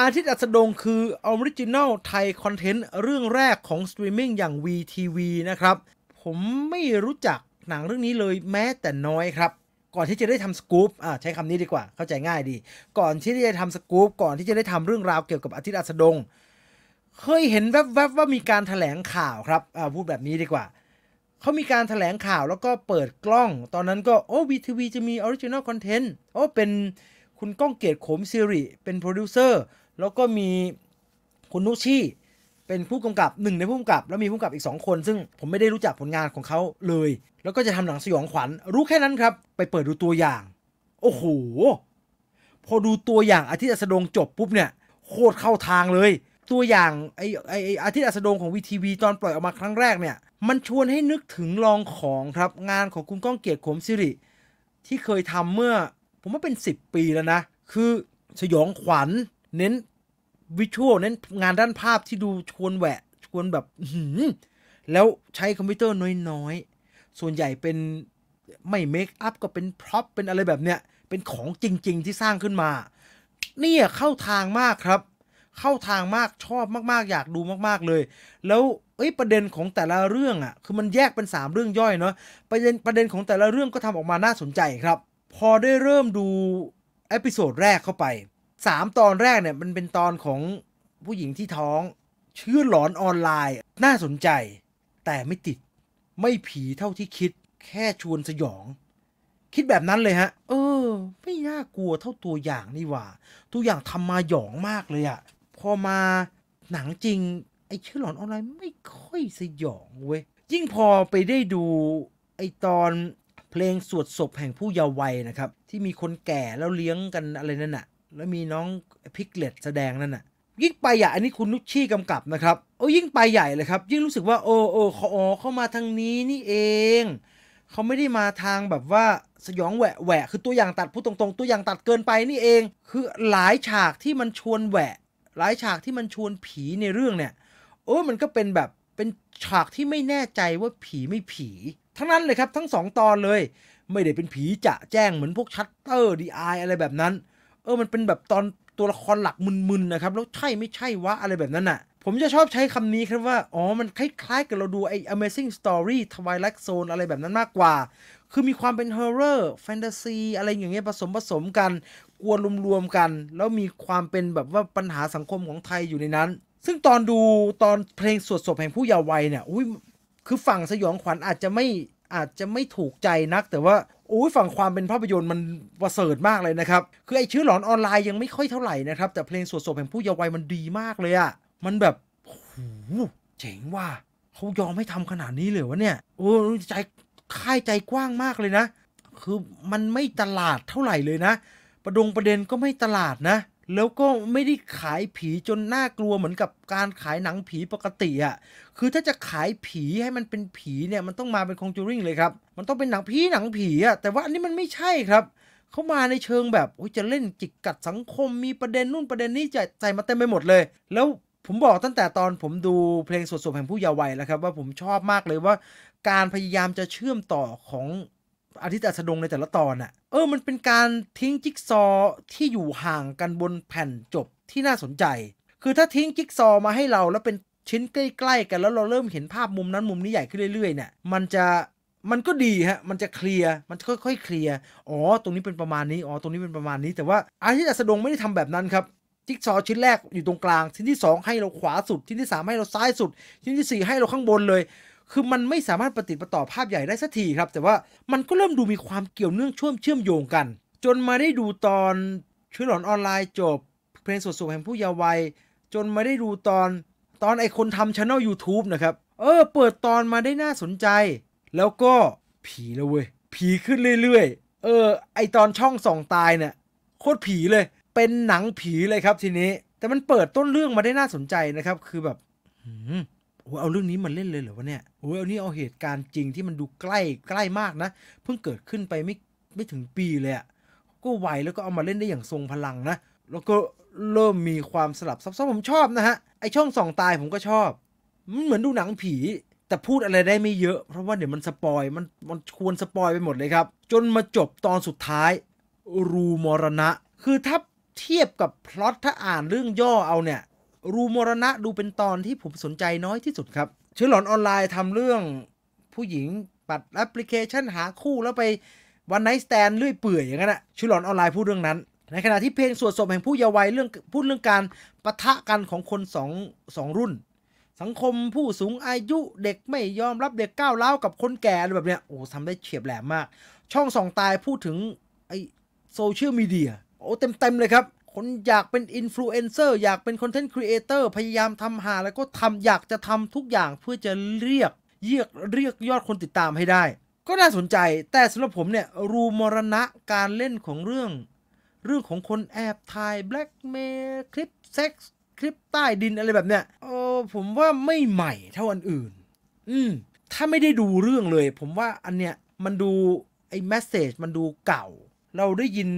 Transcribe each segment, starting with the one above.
อาทิตย์อัสดงคือออริจินัลไทยคอนเทนต์เรื่องแรกของสตรีมมิ่งอย่าง VTV นะครับ ผมไม่รู้จักหนังเรื่องนี้เลยแม้แต่น้อยครับก่อนที่จะได้ทำสกู๊ปอ่าใช้คำนี้ดีกว่า เข้าใจง่ายดี ก่อนที่จะทำสกู๊ปก่อนที่จะได้ทำเรื่องราวเกี่ยวกับอาทิตย์อัสดง เคยเห็นแวบๆ ว่ามีการถแถลงข่าว ครับ อ่า พูดแบบนี้ดีกว่า เขามีการถแถลงข่าวแล้วก็เปิดกล้อง ตอนนั้นก็โอ้วีทีวีจะมีออริจินอลคอนเทนต์โอ้เป็นคุณก้องเกียรติโขมซิริเป็นโปรดิวเซอร์แล้วก็มีคุณนุชี่เป็นผู้กำกับหนึ่งในผู้กำกับ แล้วมีผู้กำกับอีก 2 คน ซึ่งผมไม่ได้รู้จักผลงานของเขาเลย แล้วก็จะทำหนังสยองขวัญ รู้แค่นั้นครับ ไปเปิดดูตัวอย่าง โอ้โหพอดูตัวอย่างอาทิตย์อัสดงจบปุ๊บเนี่ย โคตรเข้าทางเลย ตัวอย่างไอ้ไอ้อาทิตย์อัสดงของวีทีวีตอนปล่อยออกมาครั้งแรกเนี่ย มันชวนให้นึกถึงลองของครับงานของคุณก้องเกียรติขมสิริที่เคยทำเมื่อผมว่าเป็น 10 ปีแล้วนะ คือสยองขวัญเน้นวิชวลเน้น งานด้านภาพที่ดูชวนแหวะ ชวนแบบแล้วใช้คอมพิวเตอร์น้อย ๆ ส่วนใหญ่เป็นไม่เมคอัพก็เป็นพร็อพเป็นอะไรแบบเนี้ย เป็นของจริง ๆ ที่สร้างขึ้นมา เนี่ยเข้าทางมากครับ เข้าทางมากชอบมาก ๆ อยากดูมากๆเลย แล้ว เอ้ยประเด็นของแต่ละเรื่องอ่ะ คือมันแยกเป็น 3 เรื่องย่อยเนาะประเด็นประเด็นของแต่ละเรื่องก็ทำออกมาน่าสนใจครับพอได้เริ่มดูเอพิโซดแรกเข้าไปสามตอนแรกเนี่ยมันเป็นตอนของผู้หญิงที่ท้องชื่อหลอนออนไลน์ น่าสนใจ แต่ไม่ติดไม่ผีเท่าที่คิดแค่ชวนสยอง คิดแบบนั้นเลยฮะ เออ ไม่น่ากลัวเท่าตัวอย่างนี่หว่า ตัวอย่างทำมาหยองมากเลยอะพอมาหนังจริง ไอ้ชื่อหลอนออนไลน์ไม่ค่อยสยองเว้ยยิ่งพอไปได้ดู ไอตอนเพลงสวดศพแห่งผู้เยาว์วัยนะครับ ที่มีคนแก่แล้วเลี้ยงกันอะไรนั่นอะแล้วมีน้องพิกเลตแสดงนั่นน่ะยิ่งไปใหญ่อันนี้คุณนุชชี่กำกับนะครับ โอ้ยิ่งไปใหญ่เลยครับ ยิ่งรู้สึกว่าโอ้โอ้เขาอ๋อเขามาทางนี้นี่เองเขาไม่ได้มาทางแบบว่าสยองแหวะแหวะคือตัวอย่างตัดพูดตรง ๆ ตัวอย่างตัดเกินไปนี่เอง คือหลายฉากที่มันชวนแหวะ หลายฉากที่มันชวนผีในเรื่องเนี่ย โอ้ มันก็เป็นแบบเป็นฉากที่ไม่แน่ใจว่าผีไม่ผีทั้งนั้นเลยครับทั้งสองตอนเลย ไม่ได้เป็นผีจะแจ้งเหมือนพวกชัตเตอร์ดีไออะไรแบบนั้นเออมันเป็นแบบตอนตัวละครหลักมึนๆนะครับ แล้วใช่ไม่ใช่วะอะไรแบบนั้นอะ่ะ ผมจะชอบใช้คำนี้ครับว่า อ๋อมันคล้ายๆกับเราดู ไอ้ Amazing Story Twilight Zone อะไรแบบนั้นมากกว่า คือมีความเป็น Horror Fantasy อะไรอย่างเงี้ยผสมผสมกัน กวนรวมๆกัน แล้วมีความเป็นแบบว่าปัญหาสังคมของไทยอยู่ในนั้น ซึ่งตอนดูตอนเพลงสวดศพแห่งผู้เยาว์วัยเนี่ยอุ้ยคือฝั่งสยองขวัญอาจจะไม่อาจจะไม่ถูกใจนัก แต่ว่าโอ้ยฝั่งความเป็นภาพยนตร์มันประเสริฐมากเลยนะครับ คือ ไอ้ชื่อหลอนออนไลน์ยังไม่ค่อยเท่าไหร่นะครับ แต่เพลงสวดศพแห่งผู้เยาว์วัยมันดีมากเลยอะ มันแบบโอ้เจ๋งว่ะเขายอมให้ทำขนาดนี้เลยวะเนี่ย โอ้ ใจค่ายใจกว้างมากเลยนะ คือมันไม่ตลาดเท่าไหร่เลยนะ ประดงประเด็นก็ไม่ตลาดนะแล้วก็ไม่ได้ขายผีจนน่ากลัวเหมือนกับการขายหนังผีปกติอะคือถ้าจะขายผีให้มันเป็นผีเนี่ยมันต้องมาเป็นคองจูริงเลยครับ มันต้องเป็นหนังผีหนังผีอะแต่ว่าอันนี้มันไม่ใช่ครับ เขามาในเชิงแบบจะเล่นจิกกัดสังคมมีประเด็นนู่นประเด็นนี้จใส่มาเต็มไปหมดเลย แล้วผมบอกตั้งแต่ตอนผมดูเพลงสดๆแห่งผู้เยาว์วัยแล้วครับ ว่าผมชอบมากเลยว่า การพยายามจะเชื่อมต่อของอาทิตย์อัสดงในแต่ละตอนอะ่ะเออมันเป็นการทิ้งจิ๊กซอที่อยู่ห่างกันบนแผ่นจบที่น่าสนใจ คือถ้าทิ้งจิ๊กซอมาให้เราแล้วเป็นชิ้นใกล้ๆกัน แล้วเราเริ่มเห็นภาพมุมนั้นมุมนี้ใหญ่ขึ้นเรื่อยๆเนี่ยมันจะมันก็ดีฮะมันจะเคลียร์มันค่อย ๆ เคลียร์อ๋อตรงนี้เป็นประมาณนี้อ๋อตรงนี้เป็นประมาณนี้แต่ว่าอาทิตย์อัสดงไม่ได้ทำแบบนั้นครับจิ๊กซอชิ้นแรกอยู่ตรงกลางชิ้นที่ 2 ให้เราขวาสุดชิ้นที่3ให้เราซ้ายสุดชิ้นที่ 4 ให้เราข้างบนเลยคือมันไม่สามารถปฏิปต่อภาพใหญ่ได้สักทีครับ แต่ว่ามันก็เริ่มดูมีความเกี่ยวเนื่องช่วมเชื่อมโยงกัน จนมาได้ดูตอนช่วหลอนออนไลน์จบเพลงสดสขแห่งผู้เยาว์วัย จนมาได้ดูตอน ตอนไอคนทำช anel YouTube นะครับ เออเปิดตอนมาได้น่าสนใจ แล้วก็ผีแล้วเว้ย ผีขึ้นเรื่อยๆเออ ไอตอนช่องส่องตายเนี่ยโคตรผีเลย เป็นหนังผีเลยครับทีนี้แต่มันเปิดต้นเรื่องมาได้น่าสนใจนะครับ คือแบบโอ้เอาเรื่องนี้มาเล่นเลยเหรอวะเนี่ยโอ้เอานี่เอาเหตุการณ์จริงที่มันดูใกล้ใกล้มากนะ เพิ่งเกิดขึ้นไปไม่ไม่ถึงปีเลยอะก็ไหวแล้วก็เอามาเล่นได้อย่างทรงพลังนะ แล้วก็เริ่มมีความสลับซับซ้อนผมชอบนะฮะไอช่องส่องตายผมก็ชอบมันเหมือนดูหนังผีแต่พูดอะไรได้ไม่เยอะ เพราะว่าเดี๋ยวมันสปอยมันมันควรสปอยไปหมดเลยครับจนมาจบตอนสุดท้ายรูมรณะ คือถ้าเทียบกับพล็อตถ้าอ่านเรื่องย่อเอาเนี่ยรูมรณะดูเป็นตอนที่ผมสนใจน้อยที่สุดครับเชื้อหลอนออนไลน์ทำเรื่อง ผู้หญิงปัดแอปพลิเคชันหาคู่ แล้วไปวันไนท์สแตนเลื่อยเปื่อยอย่างนั้นอะชื่อหลอนออนไลน์พูดเรื่องนั้น ในขณะที่เพลงสวดศพแห่งผู้เยาว์วัยเรื่องพูดเรื่องการปะทะกันของคนสองสองรุ่น สังคมผู้สูงอายุเด็กไม่ยอมรับเด็กก้าวเล้ากับคนแก่อะไรแบบเนี้ยโอ้ทำได้เฉียบแหลมมากช่องสองตายพูดถึงไอโซเชียลมีเดียโอ้เต็มเต็มเลยครับคนอยากเป็นอินฟลูเอนเซอร์อยากเป็นคอนเทนต์ครีเอเตอร์พยายามทำหา แล้วก็ทำอยากจะทำทุกอย่างเพื่อจะเรียกเรียก เรียกยอดคนติดตามให้ได้ ก็น่าสนใจแต่สำหรับผมเนี่ยรูมรณะการเล่นของเรื่อง เรื่องของคนแอบถ่ายแบล็กเมล์คลิปเซ็กซ์คลิปใต้ดินอะไรแบบเนี้ยเออผมว่าไม่ใหม่เท่าอันอื่น อืมถ้าไม่ได้ดูเรื่องเลย ผมว่าอันเนี้ยมันดู ไอ้แมสเซจมันดูเก่า เราได้ยิน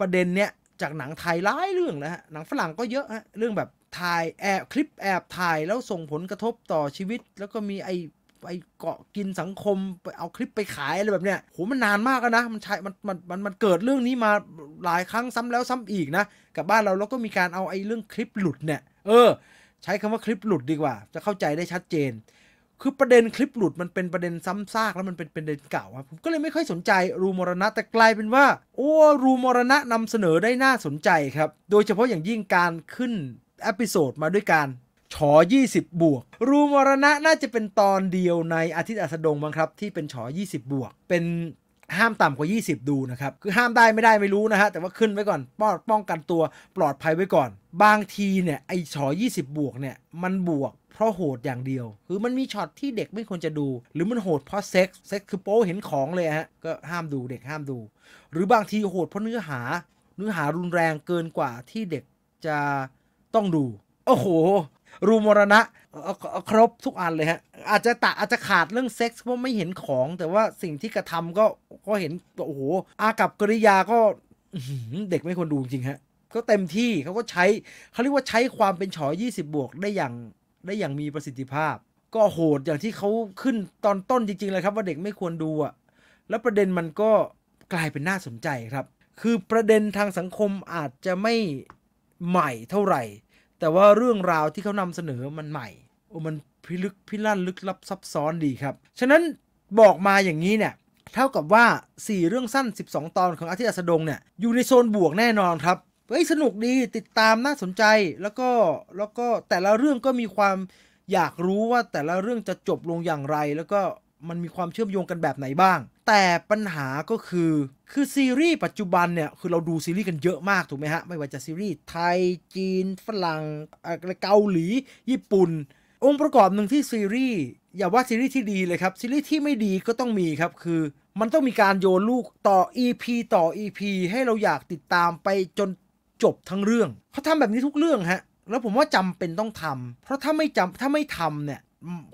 ประเด็นเนี้ยจากหนังไทยหลายเรื่องนะฮะหนังฝรั่งก็เยอะฮะเรื่องแบบถ่ายแอบคลิปแอบถ่ายแล้วส่งผลกระทบต่อชีวิต แล้วก็มีไอไปเกาะกินสังคมไปเอาคลิปไปขายอะไรแบบเนี้ยโหมันนานมากนะ มันใช้มันมันมันมันเกิดเรื่องนี้มาหลายครั้งซ้ำแล้วซ้ำอีกนะกับบ้านเราแล้วก็มีการเอาไอ้เรื่องคลิปหลุดเนี่ยเออใช้คำว่าคลิปหลุดดีกว่า จะเข้าใจได้ชัดเจนคือประเด็นคลิปหลุดมันเป็นประเด็นซ้ำซากแล้วมันเป็นประเด็นเก่าครับผมก็เลยไม่ค่อยสนใจรูมรณะแต่กลายเป็นว่า โอ้รูมรณะนำเสนอได้น่าสนใจครับโดยเฉพาะอย่างยิ่งการขึ้นอพิโซดมาด้วยการชอ20บวกรูมรณะน่าจะเป็นตอนเดียวในอาทิตย์อัสดงบังครับที่เป็นชอ20บวกเป็นห้ามต่ำกว่า20 ดูนะครับคือห้ามได้ไม่ได้ไม่รู้นะฮะแต่ว่าขึ้นไว้ก่อนป้องป้องกันตัวปลอดภัยไว้ก่อนบางทีเนี่ยไอ้ชอ20บวกเนี่ยมันบวกเพราะโหดอย่างเดียว คือมันมีช็อตที่เด็กไม่ควรจะดู หรือมันโหดเพราะเซ็กซ์ เซ็กซ์คือโป้เห็นของเลยฮะ ก็ห้ามดูเด็กห้ามดู หรือบางทีโหด เพราะเนื้อหา เนื้อหารุนแรงเกินกว่าที่เด็กจะต้องดู โอ้โห รูมรณะ ครบทุกอันเลยฮะ อาจจะตะอาจจะขาดเรื่องเซ็กซ์เพราะไม่เห็นของ แต่ว่าสิ่งที่กระทำก็ ก็เห็น โอ้โห อากับกริยาก็ เด็กไม่ควรดูจริงฮะ ก็เต็มที่เขาก็ใช้เขาเรียกว่าใช้ความเป็นฉอ20บวกได้อย่างได้อย่างมีประสิทธิภาพ ก็โหดอย่างที่เขาขึ้นตอนต้นจริงๆเลยครับว่าเด็กไม่ควรดูอ่ะแล้วประเด็นมันก็กลายเป็นน่าสนใจครับ คือประเด็นทางสังคมอาจจะไม่ใหม่เท่าไหร่ แต่ว่าเรื่องราวที่เขานำเสนอมันใหม่โอ้มันพิลึกพิลั่นลึกลับซับซ้อนดีครับ ฉะนั้นบอกมาอย่างนี้เนี่ยเท่ากับว่า 4 เรื่องสั้น 12 ตอนของอาทิตย์อัสดงเนี่ยอยู่ในโซนบวกแน่นอนครับเฮ้ยสนุกดีติดตามน่าสนใจแล้วก็แล้วก็แต่ละเรื่องก็มีความอยากรู้ว่าแต่ละเรื่องจะจบลงอย่างไรแล้วก็มันมีความเชื่อมโยงกันแบบไหนบ้าง แต่ปัญหาก็คือคือซีรีส์ปัจจุบันเนี่ยคือเราดูซีรีส์กันเยอะมากถูกไหมฮะไม่ว่าจะซีรีส์ไทยจีนฝรั่งเกาหลี ญี่ปุ่น องค์ประกอบหนึ่งที่ซีรีส์อย่าว่าซีรีส์ที่ดีเลยครับซีรีส์ที่ไม่ดีก็ต้องมีครับคือมันต้องมีการโยนลูกต่อ EP ต่อ EP ให้เราอยากติดตามไปจนจบ ทั้งเรื่องเขาทำแบบนี้ทุกเรื่องฮะแล้วผมว่าจำเป็นต้องทำ เพราะถ้าไม่จำถ้าไม่ทำเนี่ย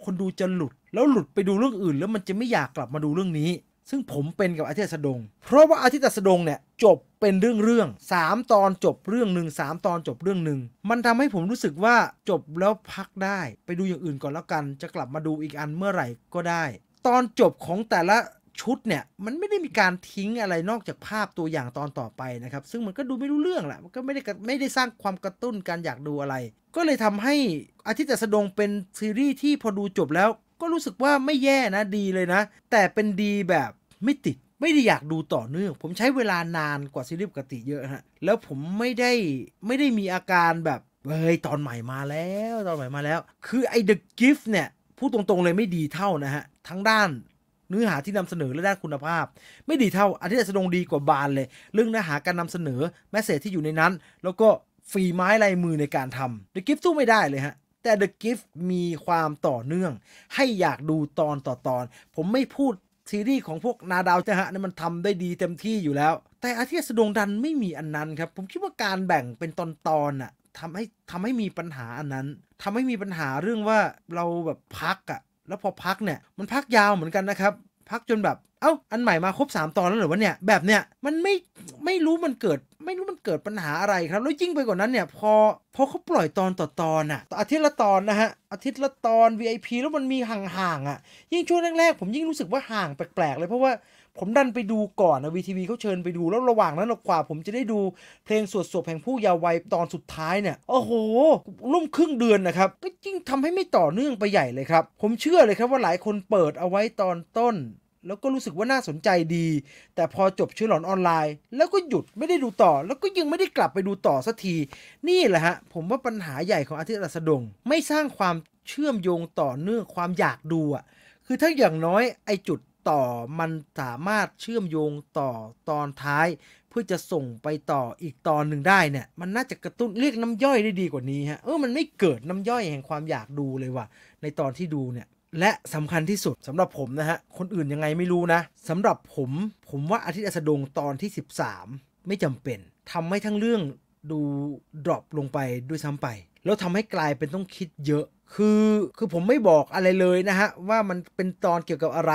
คนดูจะหลุดแล้วหลุดไปดูเรื่องอื่น แล้วมันจะไม่อยากกลับมาดูเรื่องนี้ ซึ่งผมเป็นกับอาทิตย์สดง เพราะว่าอาทิตย์สดงเนี่ยจบเป็นเรื่องเรื่องสามตอนจบเรื่องหนึ่งสามตอนจบเรื่องหนึ่งมันทำให้ผมรู้สึกว่าจบแล้วพักได้ไปดูอย่างอื่นก่อนแล้วกันจะกลับมาดูอีกอันเมื่อไหร่ก็ได้ ตอนจบของแต่ละชุดเนี่ยมันไม่ได้มีการทิ้งอะไรนอกจากภาพตัวอย่างตอนต่อไปนะครับ ซึ่งมันก็ดูไม่รู้เรื่องแหละมันก็ไม่ได้ไม่ได้สร้างความกระตุ้นการอยากดูอะไร ก็เลยทำให้อาทิตย์แสดงเป็นซีรีส์ที่พอดูจบแล้วก็รู้สึกว่าไม่แย่นะดีเลยนะ แต่เป็นดีแบบไม่ติด ไม่ได้อยากดูต่อเนื่องผมใช้เวลานานกว่าซีรีส์ปกติเยอะฮะแล้วผมไม่ได้ไม่ได้มีอาการแบบเฮ้ยตอนใหม่มาแล้ว ตอนใหม่มาแล้ว คือไอ้ The Gift เนี่ยพูดตรงๆเลยไม่ดีเท่านะฮะทั้งด้านเนื้อหาที่นำเสนอและด้านคุณภาพ ไม่ดีเท่าอันที่จะสดงดีกว่าบานเลย เรื่องเนื้อหาการนำเสนอแมสเซจที่อยู่ในนั้น แล้วก็ฝีไม้ลายมือในการทำ The Gift สู้ไม่ได้เลยฮะ แต่ The Gift มีความต่อเนื่อง ให้อยากดูตอนต่อตอน ผมไม่พูด ซีรีส์ของพวกนาดาวนะฮะนี่มันทำได้ดีเต็มที่อยู่แล้ว แต่อาทิตย์สดงดันไม่มีอันนั้นครับ ผมคิดว่าการแบ่งเป็นตอนตอน่ะทำให้ทำให้มีปัญหาอันนั้นทำให้มีปัญหาเรื่องว่าเราแบบพักอ่ะแล้วพอพักเนี่ยมันพักยาวเหมือนกันนะครับพักจนแบบ เอ้าอันใหม่มาครบ3 ตอนแล้วหรือวะเนี่ยแบบเนี่ยมันไม่ไม่รู้มันเกิดไม่รู้มันเกิดปัญหาอะไรครับแล้วยิ่งไปกว่านั้นเนี่ยพอพอเขาปล่อยตอนต่อตอนอะอาทิตย์ละตอนนะฮะอาทิตย์ละตอน VIP แล้วมันมีห่างๆอะยิ่งช่วงแรกๆผมยิ่งรู้สึกว่าห่างแปลกๆเลยเพราะว่าผมดันไปดูก่อนนะวีทีวีเขาเชิญไปดูแล้วระหว่างนั้นกว่า ผมจะได้ดูเพลงสวดศพแห่งผู้ยาววัยตอนสุดท้ายเนี่ยโอ้โหร่วมครึ่งเดือนนะครับก็ยิ่งทำให้ไม่ต่อเนื่องไปใหญ่เลยครับ ผมเชื่อเลยครับว่าหลายคนเปิดเอาไว้ตอนต้น แล้วก็รู้สึกว่าน่าสนใจดี แต่พอจบชื่อหลอนออนไลน์ แล้วก็หยุดไม่ได้ดูต่อ แล้วก็ยังไม่ได้กลับไปดูต่อสักทีนี่แหละฮะผมว่าปัญหาใหญ่ของอาทิตย์รัสดงไม่สร้างความเชื่อมโยงต่อเนื่องความอยากดูอะคือถ้าอย่างน้อยไอจุด่อมันสามารถเชื่อมโยงต่อตอนท้าย เพื่อจะส่งไปต่ออีกตอนหนึ่งได้เนี่ยมันน่าจะกระตุ้นเรียกน้ำย่อยได้ดีกว่านี้ฮะเออ มันไม่เกิดน้ำย่อยแห่งความอยากดูเลยว่ะในตอนที่ดูเนี่ยและสำคัญที่สุดสำหรับผมนะฮะคนอื่นยังไงไม่รู้นะ สำหรับผมผมว่าอาทิตย์อัสดงตอนที่ 13 ไม่จำเป็น ทำให้ทั้งเรื่องดูดรอปลงไปด้วยซ้าไป แล้วทำให้กลายเป็นต้องคิดเยอะคือ คือผมไม่บอกอะไรเลยนะฮะ ว่ามันเป็นตอนเกี่ยวกับอะไร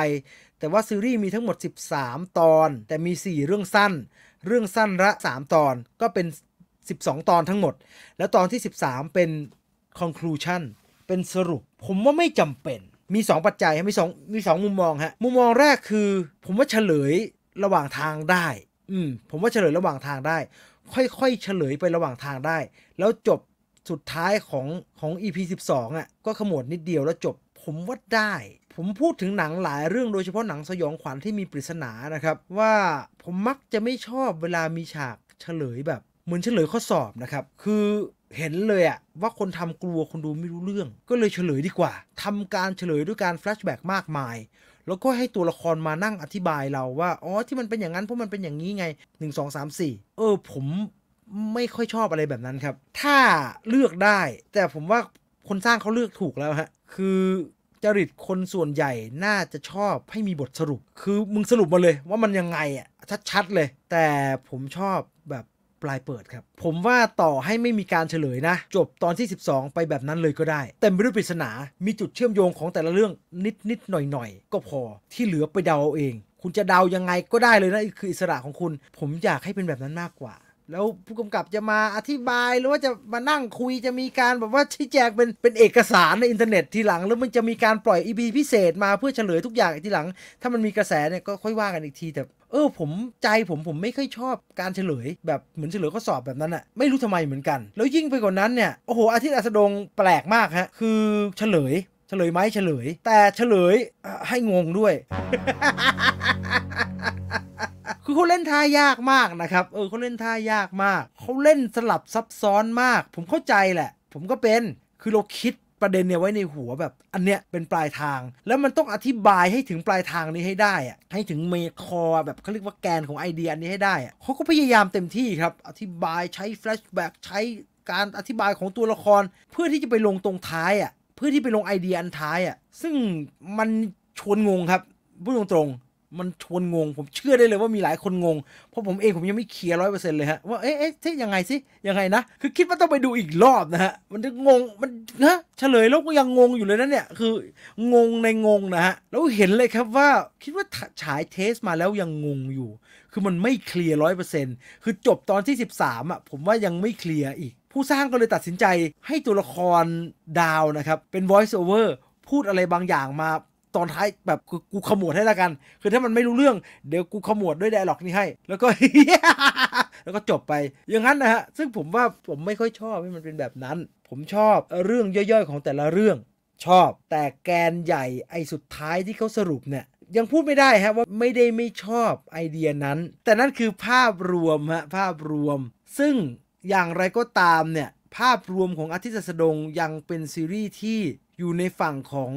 แต่ว่าซีรีส์มีทั้งหมด13 ตอน แต่มี 4 เรื่องสั้น เรื่องสั้นละ3 ตอนก็เป็น 12 ตอนทั้งหมด แล้วตอนที่ 13 เป็น conclusion เป็นสรุป ผมว่าไม่จำเป็น มี 2 ปัจจัยมีสองมีสองมุมมองฮะมุมมองแรกคือ ผมว่าเฉลยระหว่างทางได้ อืมผมว่าเฉลยระหว่างทางได้ ค่อยๆเฉลยไประหว่างทางได้ แล้วจบสุดท้ายของของ EP 12อ่ะก็ขมวดนิดเดียวแล้วจบ ผมว่าได้ ผมพูดถึงหนังหลายเรื่องโดยเฉพาะหนังสยองขวัญที่มีปริศนานะครับ ว่าผมมักจะไม่ชอบเวลามีฉากเฉลยแบบ เหมือนเฉลยข้อสอบนะครับ คือเห็นเลยอะว่าคนทำกลัวคนดูไม่รู้เรื่อง ก็เลยเฉลยดีกว่า ทำการเฉลยด้วยการแฟลชแบ็กมากมาย แล้วก็ให้ตัวละครมานั่งอธิบายเราว่าอ๋อที่มันเป็นอย่างนั้นเพราะมันเป็นอย่างนี้ไง 1 2 3 4 เออผมไม่ค่อยชอบอะไรแบบนั้นครับ ถ้าเลือกได้ แต่ผมว่าคนสร้างเขาเลือกถูกแล้วฮะ คือจริตคนส่วนใหญ่น่าจะชอบให้มีบทสรุป คือมึงสรุปมาเลยว่ามันยังไงอ่ะ ชัดๆเลย แต่ผมชอบแบบปลายเปิดครับ ผมว่าต่อให้ไม่มีการเฉลยนะ จบตอนที่ 12 ไปแบบนั้นเลยก็ได้ แต่ไม่ด้วยปริศนา มีจุดเชื่อมโยงของแต่ละเรื่องนิดๆหน่อยๆก็พอ ที่เหลือไปเดาเอาเอง คุณจะเดายังไงก็ได้เลยนะคืออิสระของคุณ ผมอยากให้เป็นแบบนั้นมากกว่าแล้วผู้กำกับจะมาอธิบายหรือว่าจะมานั่งคุยจะมีการแบบว่าชี้แจงเป็น เป็นเอกสารในอินเทอร์เน็ตทีหลังแล้วมันจะมีการปล่อยอีพีพิเศษมาเพื่อเฉลยทุกอย่างทีหลัง ถ้ามันมีกระแสเนี่ยก็ค่อยว่ากันอีกทีแต่ เออผมใจผมผมไม่ค่อยชอบการเฉลยแบบเหมือนเฉลยข้อสอบแบบนั้นอะไม่รู้ทำไมเหมือนกัน แล้วยิ่งไปกว่านั้นเนี่ยโอ้โหอาทิตย์อัสดงแปลกมากฮะคือเฉลยเฉลยไหมเฉลย แต่เฉลยให้งงด้วยคือเขาเล่นท่ายากมากนะครับ เออเขาเล่นท่ายากมาก เขาเล่นสลับซับซ้อนมาก ผมเข้าใจแหละ ผมก็เป็น คือเราคิดประเด็นเนี่ยไว้ในหัวแบบ อันเนี้ยเป็นปลายทาง แล้วมันต้องอธิบายให้ถึงปลายทางนี้ให้ได้อะให้ถึงเมคอแบบเขาเรียกว่าแกนของไอเดีย นี้ให้ได้อะเขาก็พยายามเต็มที่ครับ อธิบายใช้แฟลชแบ็กใช้การอธิบายของตัวละคร เพื่อที่จะไปลงตรงท้ายอะ่ะ เพื่อที่ไปลงไอเดียอันท้ายอ่ะ ซึ่งมันชวนงงครับพูดตรงมันชวนงงผมเชื่อได้เลยว่ามีหลายคนงงเพราะผมเองผมยังไม่เคลียร์ร้อยเปอร์เซ็นต์เลยฮะว่าเอ๊ะเอ๊ะ่ยังไงสิยังไงนะคือคิดว่าต้องไปดูอีกรอบนะฮะมันจะงงมันฮะเฉลยแล้วก็ยังงงอยู่เลยนะเนี่ยคืองงในงงนะฮะแล้วเห็นเลยครับว่าคิดว่าฉายเทสมาแล้วยังงงอยู่ คือมันไม่เคลียร์ร้อยเปอร์เซ็นต์คือจบตอนที่ 13อ่ะผมว่ายังไม่เคลียร์อีก ผู้สร้างก็เลยตัดสินใจให้ตัวละครดาวนะครับเป็น voice over พูดอะไรบางอย่างมาตอนท้ายแบบกูขมวดให้ละกัน คือถ้ามันไม่รู้เรื่องเดี๋ยวกูขมวดด้วยไดร์ล็อกนี่ให้ แล้วก็แล้วก็จบไปอย่างนั้นนะฮะซึ่งผมว่าผมไม่ค่อยชอบให้มันเป็นแบบนั้น ผมชอบเรื่องย่อยๆของแต่ละเรื่อง ชอบ แต่แกนใหญ่ ไอ้สุดท้ายที่เขาสรุปเนี่ย ยังพูดไม่ได้ฮะว่าไม่ได้ไม่ชอบไอเดียนั้น แต่นั่นคือภาพรวมฮะ ภาพรวม ซึ่งอย่างไรก็ตามเนี่ยภาพรวมของอาทิตย์สดง ยังเป็นซีรีส์ที่อยู่ในฝั่งของ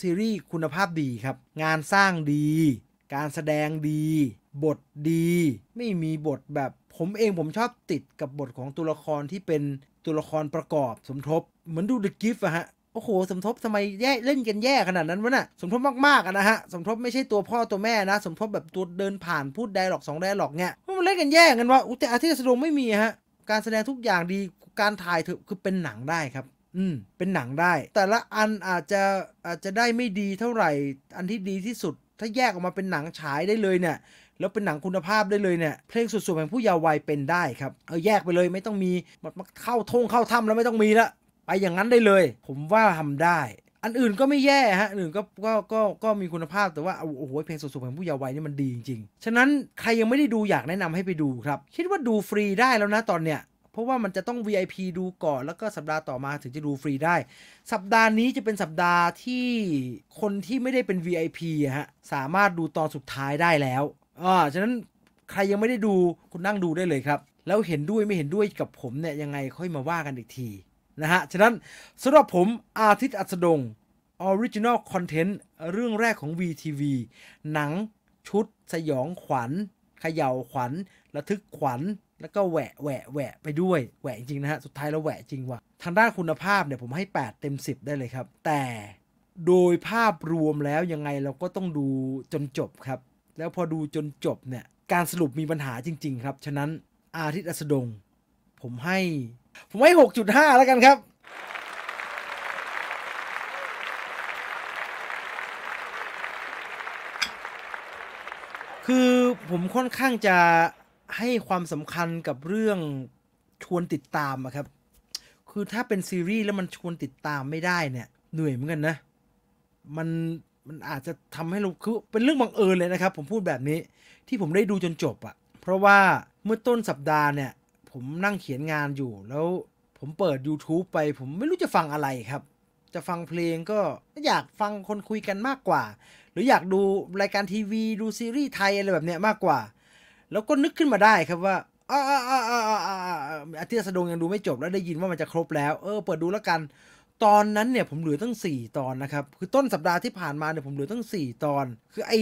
ซีรีส์คุณภาพดีครับ งานสร้างดี การแสดงดี บทดี ไม่มีบทแบบผมเองผมชอบติดกับบทของตัวละครที่เป็นตัวละครประกอบ สมทบเหมือนดูเดอะกิฟต์อะฮะ โอ้โห สมทบทำไมแย่เล่นกันแย่ขนาดนั้นวะนะ่ะ สมทบมากๆอะนะฮะ สมทบไม่ใช่ตัวพ่อตัวแม่นะ สมทบแบบตัวเดินผ่านพูดไดหลอกสองไดหลอกเนี่ยมันเล่นกันแย่กันวะแต่อาทิตย์สดงไม่มีฮะการแสดงทุกอย่างดีการถ่ายถือคือเป็นหนังได้ครับอืมเป็นหนังได้ แต่ละอันอาจจะอาจจะได้ไม่ดีเท่าไหร่อันที่ดีที่สุด ถ้าแยกออกมาเป็นหนังฉายได้เลยเนี่ยแล้วเป็นหนังคุณภาพได้เลยเนี่ยเพลงสุดๆแห่งผู้เยาว์วัยเป็นได้ครับเอาแยกไปเลยไม่ต้องมีมาเข้าทงเข้าถ้ำแล้วไม่ต้องมีละไปอย่างนั้นได้เลย ผมว่าทำได้ อันอื่นก็ไม่แย่ฮะอื่นก็ก็ก็ก็มีคุณภาพแต่ว่าโอ้โหเพลงสุดๆแห่งผู้เยาว์วัยนี่มันดีจริงๆฉะนั้นใครยังไม่ได้ดูอยากแนะนำให้ไปดูครับ คิดว่าดูฟรีได้แล้วนะตอนเนี้ยเพราะว่ามันจะต้อง VIP ดูก่อนแล้วก็สัปดาห์ต่อมาถึงจะดูฟรีได้ สัปดาห์นี้จะเป็นสัปดาห์ที่คนที่ไม่ได้เป็น VIP ฮะสามารถดูตอนสุดท้ายได้แล้ว อ่า ฉะนั้นใครยังไม่ได้ดูคุณนั่งดูได้เลยครับ แล้วเห็นด้วยไม่เห็นด้วยกับผมเนี่ย ยังไงค่อยมาว่ากันอีกที นะฮะ ฉะนั้นสำหรับผมอาทิตย์อัศดงออริจินอลคอนเทนต์เรื่องแรกของ VTV หนังชุด สยองขวัญเขย่าขวัญระทึกขวัญแล้วก็แหวะแหวะแหวะไปด้วยแหวะจริงนะฮะ สุดท้ายแล้วแหวะจริงว่ะทางด้านคุณภาพเนี่ย ผมให้ 8 เต็ม 10 ได้เลยครับ แต่โดยภาพรวมแล้ว ยังไงเราก็ต้องดูจนจบครับ แล้วพอดูจนจบเนี่ย การสรุปมีปัญหาจริง ๆ ครับ ฉะนั้นอาทิตย์อัสดง ผมให้ผมให้ 6.5 แล้วกันครับ คือผมค่อนข้างจะให้ความสำคัญกับเรื่องชวนติดตามอะครับคือถ้าเป็นซีรีส์แล้วมันชวนติดตามไม่ได้เนี่ยเหนื่อยเหมือนกันนะ มัน มันอาจจะทำให้เราคือเป็นเรื่องบังเอิญเลยนะครับ ผมพูดแบบนี้ที่ผมได้ดูจนจบอะเพราะว่าเมื่อต้นสัปดาห์เนี่ย ผมนั่งเขียนงานอยู่แล้วผมเปิด YouTube ไป ผมไม่รู้จะฟังอะไรครับ จะฟังเพลงก็อยากฟังคนคุยกันมากกว่า หรืออยากดูรายการทีวีดูซีรีส์ไทยอะไรแบบเนี้ยมากกว่าแล้วก็นึกขึ้นมาได้ครับว่าอาอาอาอาอาอาทิตย์ส้ดงยังดูไม่จบแล้วได้ยินว่ามันจะครบแล้วเออเปิดดูแล้วกันตอนนั้นเนี่ยผมเหลือตั้ง 4 ตอนนะครับคือต้นสัปดาห์ที่ผ่านมาเนี่ยผมเหลือตั้ง4ตอนคือไอ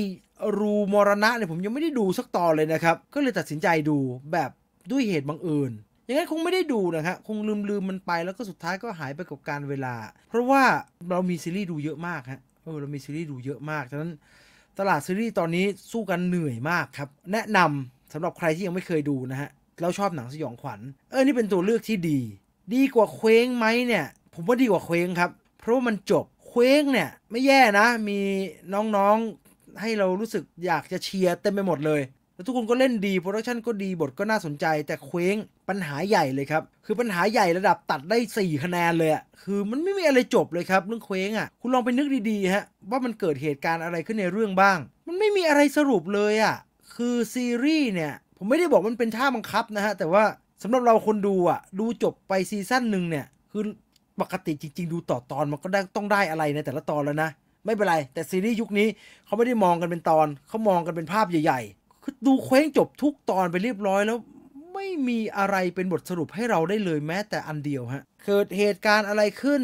รูมรณะเนี่ยผมยังไม่ได้ดูสักตอนเลยนะครับก็เลยตัดสินใจดูแบบด้วยเหตุบังเอิญอย่างนั้นคงไม่ได้ดูนะับคงลืมลืมมันไปแล้วก็สุดท้ายก็หายไปกับการเวลาเพราะว่าเรามีซีรีส์ดูเยอะมากฮะเออเรามีซีรีส์ดูเยอะมากฉะนั้นตลาดซีรีส์ตอนนี้สู้กันเหนื่อยมากครับแนะนำสำหรับใครที่ยังไม่เคยดูนะฮะเราชอบหนังสยองขวัญ เออ นี่เป็นตัวเลือกที่ดี ดีกว่าเคว้งไหมเนี่ย ผมว่าดีกว่าเคว้งครับ เพราะว่ามันจบ เคว้งเนี่ย ไม่แย่นะ มีน้องๆ ให้เรารู้สึกอยากจะเชียร์เต็มไปหมดเลย แล้วทุกคนก็เล่นดี โปรดักชันก็ดีบทก็น่าสนใจ แต่เคว้ง ปัญหาใหญ่เลยครับคือปัญหาใหญ่ระดับตัดได้ 4 คะแนนเลยอะคือมันไม่มีอะไรจบเลยครับเรื่องเคว้งอะคุณลองไปนึกดีๆฮะว่ามันเกิดเหตุการณ์อะไรขึ้นในเรื่องบ้าง มันไม่มีอะไรสรุปเลยอะคือซีรีส์เนี่ย ผมไม่ได้บอกมันเป็นท่าบังคับนะฮะ แต่ว่าสำหรับเราคนดูอ่ะดูจบไปซีซั่นหนึ่งเนี่ย คือปกติจริงๆ ดูต่อตอนมันก็ได้ต้องได้อะไรในแต่ละตอนแล้วนะ ไม่เป็นไร แต่ซีรีส์ยุคนี้เขาไม่ได้มองกันเป็นตอนเขามองกันเป็นภาพใหญ่ๆคือดูเคว้งจบทุกตอนไปเรียบร้อยแล้วไม่มีอะไรเป็นบทสรุปให้เราได้เลยแม้ แต่อันเดียวฮะเกิดเหตุการณ์อะไรขึ้น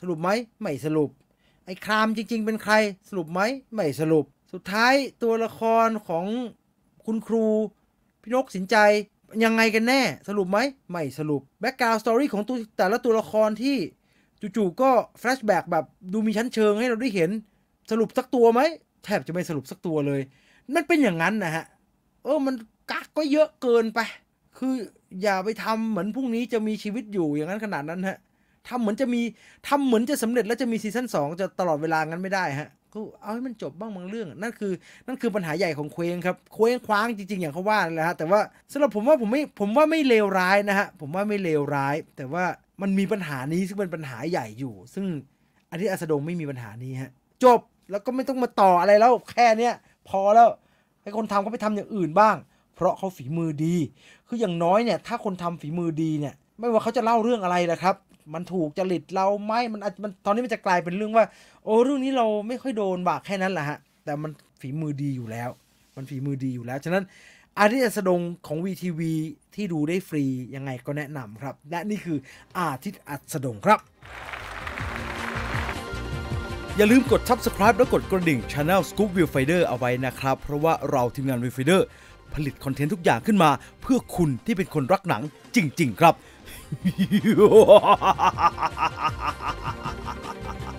สรุปไหมไม่สรุป ไอ้ครามจริง ๆ เป็นใครสรุปไหมไม่สรุป สุดท้ายตัวละครของคุณครูพี่นกสินใจยังไงกันแน่ สรุปไหมไม่สรุปแบ็กกราวด์สตอรี่ของตัวแต่ละตัวละครที่จู่ๆก็แฟลชแบ็กแบบดูมีชั้นเชิงให้เราได้เห็นสรุปสักตัวไหมแทบจะไม่สรุปสักตัวเลย มันเป็นอย่างนั้นนะฮะ เออมันกักก็เยอะเกินไป คืออย่าไปทำเหมือนพรุ่งนี้จะมีชีวิตอยู่อย่างนั้นขนาดนั้นฮะทำเหมือนจะมีทำเหมือนจะสำเร็จแล้วจะมีซีซั่นสองจะตลอดเวลางั้นไม่ได้ฮะก็เอาให้มันจบบ้างบางเรื่องนั่นคือนั่นคือปัญหาใหญ่ของเคว้งครับ เคว้งคว้างจริงๆอย่างเขาว่าแหละฮะแต่ว่าสำหรับผมว่าผมไม่ผมว่าไม่เลวร้ายนะฮะผมว่าไม่เลวร้าย แต่ว่ามันมีปัญหานี้ซึ่งเป็นปัญหาใหญ่อยู่ ซึ่งอันที่อัสดงไม่มีปัญหานี้ฮะ จบแล้วก็ไม่ต้องมาต่ออะไรแล้วแค่เนี้ย พอแล้วให้คนทำเขาไปทำอย่างอื่นบ้าง เพราะเขาฝีมือดี คืออย่างน้อยเนี่ยถ้าคนทำฝีมือดีเนี่ย ไม่ว่าเขาจะเล่าเรื่องอะไรนะครับมันถูกจริตเราไหมมันมันตอนนี้มันจะกลายเป็นเรื่องว่า โอ้เรื่องนี้เราไม่ค่อยโดนบากแค่นั้นแหละฮะ แต่มันฝีมือดีอยู่แล้ว มันฝีมือดีอยู่แล้ว ฉะนั้นอาทิตย์สดงของ VTV ที่ดูได้ฟรี ยังไงก็แนะนำครับ และนี่คืออาทิตย์อัสดงครับ อย่าลืมกด subscribe และกดกระดิ่ง Channel Scoop View Finder เอาไว้นะครับ เพราะว่าเราทีมงาน View Finder ผลิตคอนเทนต์ทุกอย่างขึ้นมาเพื่อคุณที่เป็นคนรักหนังจริงๆ ครับ哟！